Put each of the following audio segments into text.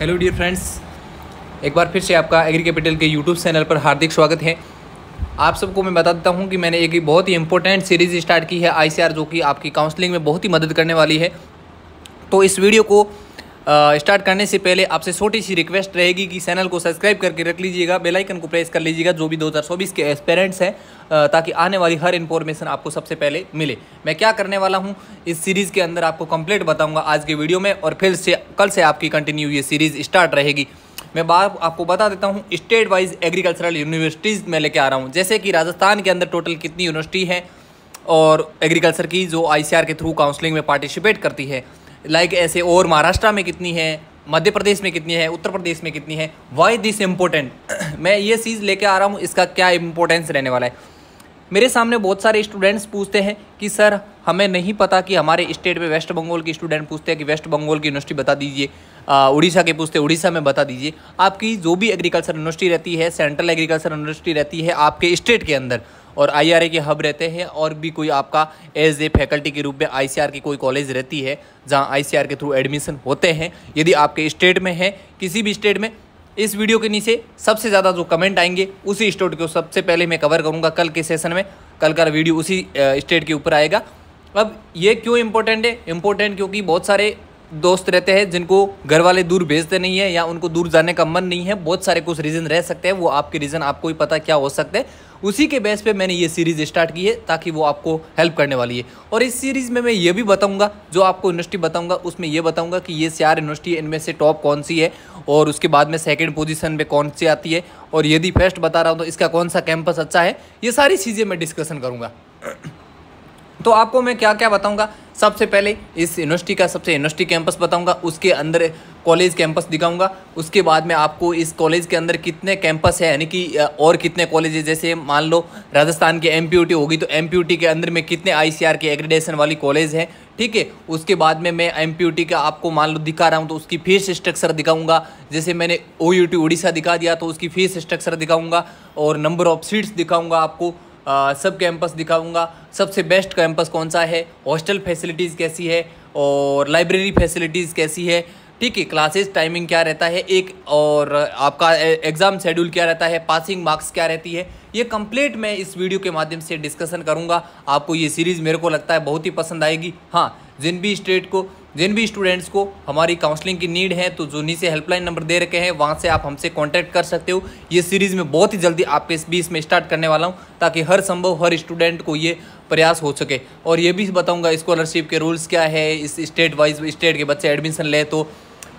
hello dear friends एक बार फिर से आपका एग्री कैपिटल के यूट्यूब चैनल पर हार्दिक स्वागत है आप सबको मैं बता देता हूँ कि मैंने एक बहुत ही इंपॉर्टेंट सीरीज़ स्टार्ट की है आई जो कि आपकी काउंसलिंग में बहुत ही मदद करने वाली है तो इस वीडियो को स्टार्ट करने से पहले आपसे छोटी सी रिक्वेस्ट रहेगी कि चैनल को सब्सक्राइब करके रख लीजिएगा बेलाइकन को प्रेस कर लीजिएगा जो भी दो के एस्पेरेंट्स हैं ताकि आने वाली हर इन्फॉर्मेशन आपको सबसे पहले मिले मैं क्या करने वाला हूँ इस सीरीज़ के अंदर आपको कंप्लीट बताऊँगा आज के वीडियो में और फिर से कल से आपकी कंटिन्यू ये सीरीज़ स्टार्ट रहेगी मैं बात आपको बता देता हूँ स्टेट वाइज एग्रीकल्चरल यूनिवर्सिटीज़ में लेके आ रहा हूँ जैसे कि राजस्थान के अंदर टोटल कितनी यूनिवर्सिटी है और एग्रीकल्चर की जो आई के थ्रू काउंसलिंग में पार्टिसिपेट करती है लाइक ऐसे और महाराष्ट्र में कितनी है मध्य प्रदेश में कितनी है उत्तर प्रदेश में कितनी है वाई दिस इम्पोर्टेंट मैं ये चीज़ लेके आ रहा हूँ इसका क्या इम्पोर्टेंस रहने वाला है मेरे सामने बहुत सारे स्टूडेंट्स पूछते हैं कि सर हमें नहीं पता कि हमारे स्टेट में वेस्ट बंगाल के स्टूडेंट पूछते हैं कि वेस्ट बंगाल की यूनिवर्सिटी बता दीजिए उड़ीसा के पूछते हैं उड़ीसा में बता दीजिए आपकी जो भी एग्रीकल्चर यूनिवर्सिटी रहती है सेंट्रल एग्रीकल्चर यूनिवर्सिटी रहती है आपके स्टेट के अंदर और आई के हब रहते हैं और भी कोई आपका एज ए फैकल्टी के रूप में आई की कोई कॉलेज रहती है जहाँ आई के थ्रू एडमिशन होते हैं यदि आपके स्टेट में है किसी भी स्टेट में इस वीडियो के नीचे सबसे ज़्यादा जो कमेंट आएंगे उसी स्टेट को सबसे पहले मैं कवर करूँगा कल के सेशन में कल का वीडियो उसी स्टेट के ऊपर आएगा अब ये क्यों इम्पोर्टेंट है इम्पोर्टेंट क्योंकि बहुत सारे दोस्त रहते हैं जिनको घर वाले दूर भेजते नहीं है या उनको दूर जाने का मन नहीं है बहुत सारे कुछ रीज़न रह सकते हैं वो आपके रीज़न आपको ही पता क्या हो सकते हैं उसी के बेस पे मैंने ये सीरीज़ स्टार्ट की है ताकि वो आपको हेल्प करने वाली है और इस सीरीज़ में मैं ये भी बताऊँगा जो आपको यूनिवर्सिटी बताऊँगा उसमें यह बताऊँगा कि ये चार यूनिवर्सिटी इनमें से टॉप कौन सी है और उसके बाद में सेकेंड पोजिशन पर कौन सी आती है और यदि फर्स्ट बता रहा हूँ तो इसका कौन सा कैंपस अच्छा है ये सारी चीज़ें मैं डिस्कसन करूँगा तो आपको मैं क्या क्या बताऊंगा सबसे पहले इस यूनिवर्सिटी का सबसे यूनिवर्सिटी कैंपस बताऊंगा उसके अंदर कॉलेज कैंपस दिखाऊंगा उसके बाद में आपको इस कॉलेज के अंदर कितने कैंपस है यानी कि और कितने कॉलेज है जैसे मान लो राजस्थान के एम होगी तो एम के अंदर में कितने आई के एग्रेडेशन वाली कॉलेज है ठीक है उसके बाद में मैं एम का आपको मान लो दिखा रहा हूँ तो उसकी फीस स्ट्रक्चर दिखाऊंगा जैसे मैंने ओ यू टी उड़ीसा दिखा दिया तो उसकी फीस स्ट्रक्चर दिखाऊंगा और नंबर ऑफ सीट्स दिखाऊंगा आपको आ, सब कैंपस दिखाऊंगा सबसे बेस्ट कैंपस कौन सा है हॉस्टल फैसिलिटीज़ कैसी है और लाइब्रेरी फैसिलिटीज़ कैसी है ठीक है क्लासेस टाइमिंग क्या रहता है एक और आपका एग्ज़ाम शेड्यूल क्या रहता है पासिंग मार्क्स क्या रहती है ये कंप्लीट मैं इस वीडियो के माध्यम से डिस्कशन करूँगा आपको ये सीरीज़ मेरे को लगता है बहुत ही पसंद आएगी हाँ जिन भी स्टेट को जिन भी स्टूडेंट्स को हमारी काउंसलिंग की नीड है तो जो नीचे हेल्पलाइन नंबर दे रखे हैं वहाँ से आप हमसे कांटेक्ट कर सकते हो ये सीरीज़ में बहुत ही जल्दी आपके इस बीच में स्टार्ट करने वाला हूँ ताकि हर संभव हर स्टूडेंट को ये प्रयास हो सके और ये भी बताऊँगा स्कॉलरशिप के रूल्स क्या है इस स्टेट वाइज स्टेट के बच्चे एडमिशन ले तो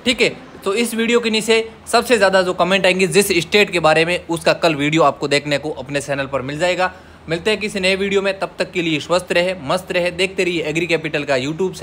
ठीक है तो इस वीडियो के नीचे सबसे ज़्यादा जो कमेंट आएंगे जिस स्टेट के बारे में उसका कल वीडियो आपको देखने को अपने चैनल पर मिल जाएगा मिलते हैं किसी नए वीडियो में तब तक के लिए स्वस्थ रहे मस्त रहे देखते रहिए एग्री कैपिटल का यूट्यूब